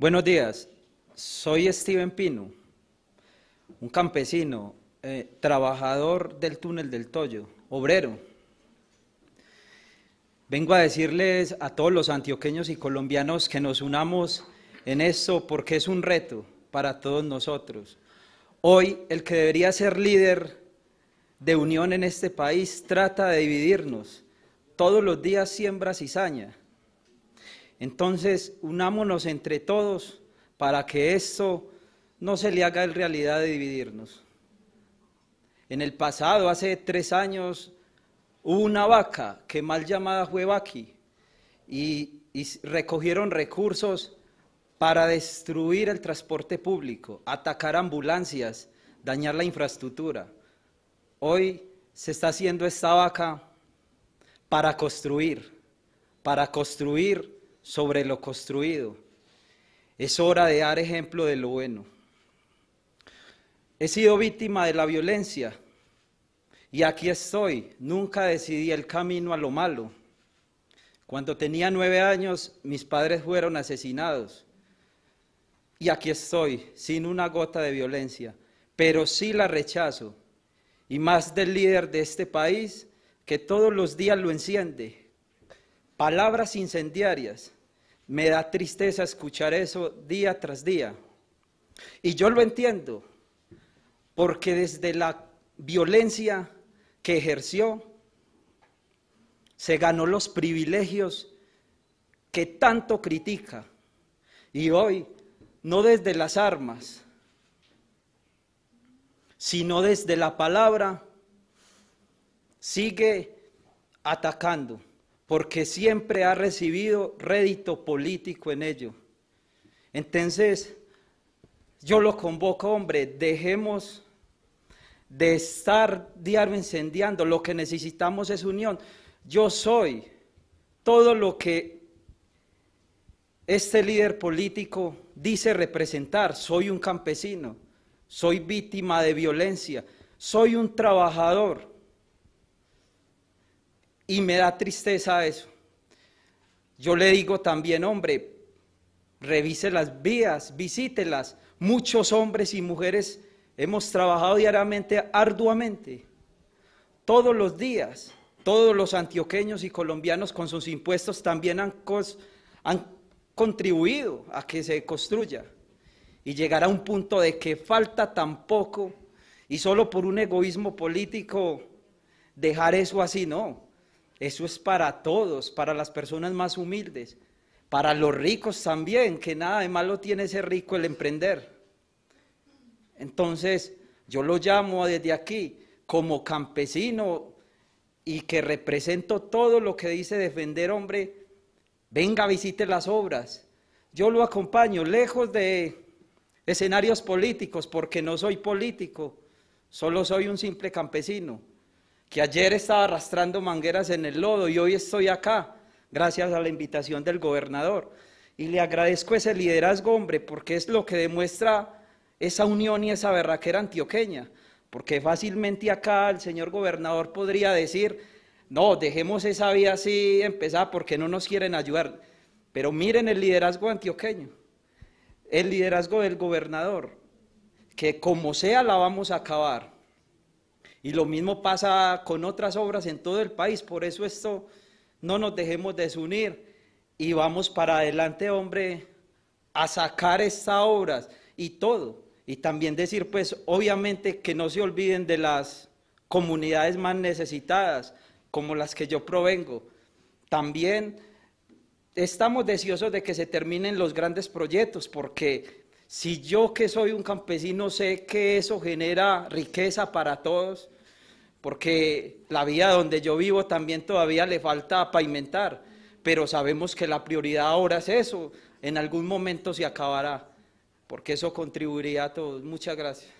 Buenos días, soy Steven Pino, un campesino, eh, trabajador del túnel del Toyo, obrero. Vengo a decirles a todos los antioqueños y colombianos que nos unamos en esto porque es un reto para todos nosotros. Hoy el que debería ser líder de unión en este país trata de dividirnos. Todos los días siembra cizaña. Entonces, unámonos entre todos para que esto no se le haga en realidad de dividirnos. En el pasado, hace tres años, hubo una vaca que mal llamada fue y recogieron recursos para destruir el transporte público, atacar ambulancias, dañar la infraestructura. Hoy se está haciendo esta vaca para construir, para construir sobre lo construido. Es hora de dar ejemplo de lo bueno. He sido víctima de la violencia y aquí estoy. Nunca decidí el camino a lo malo. Cuando tenía nueve años, mis padres fueron asesinados. Y aquí estoy, sin una gota de violencia, pero sí la rechazo. Y más del líder de este país, que todos los días lo enciende, palabras incendiarias. Me da tristeza escuchar eso día tras día. Y yo lo entiendo, porque desde la violencia que ejerció, se ganó los privilegios que tanto critica. Y hoy, no desde las armas, sino desde la palabra, sigue atacando porque siempre ha recibido rédito político en ello. Entonces, yo lo convoco, hombre, dejemos de estar diario incendiando, lo que necesitamos es unión. Yo soy todo lo que este líder político dice representar. Soy un campesino, soy víctima de violencia, soy un trabajador, y me da tristeza eso. Yo le digo también, hombre, revise las vías, visítelas. Muchos hombres y mujeres hemos trabajado diariamente, arduamente, todos los días. Todos los antioqueños y colombianos con sus impuestos también han, contribuido a que se construya y llegar a un punto de que falta tampoco y solo por un egoísmo político dejar eso así, no. Eso es para todos, para las personas más humildes, para los ricos también, que nada de malo tiene ser rico el emprender. Entonces, yo lo llamo desde aquí como campesino y que represento todo lo que dice defender hombre, venga, visite las obras. Yo lo acompaño lejos de escenarios políticos porque no soy político, solo soy un simple campesino que ayer estaba arrastrando mangueras en el lodo y hoy estoy acá, gracias a la invitación del gobernador. Y le agradezco ese liderazgo, hombre, porque es lo que demuestra esa unión y esa verraquera antioqueña. Porque fácilmente acá el señor gobernador podría decir, no, dejemos esa vía así empezar porque no nos quieren ayudar. Pero miren el liderazgo antioqueño, el liderazgo del gobernador, que como sea la vamos a acabar y lo mismo pasa con otras obras en todo el país. Por eso esto, no nos dejemos desunir y vamos para adelante, hombre, a sacar estas obras y todo. Y también decir, pues, obviamente que no se olviden de las comunidades más necesitadas, como las que yo provengo. También estamos deseosos de que se terminen los grandes proyectos, porque si yo que soy un campesino sé que eso genera riqueza para todos, porque la vía donde yo vivo también todavía le falta pavimentar, pero sabemos que la prioridad ahora es eso, en algún momento se acabará, porque eso contribuiría a todos. Muchas gracias.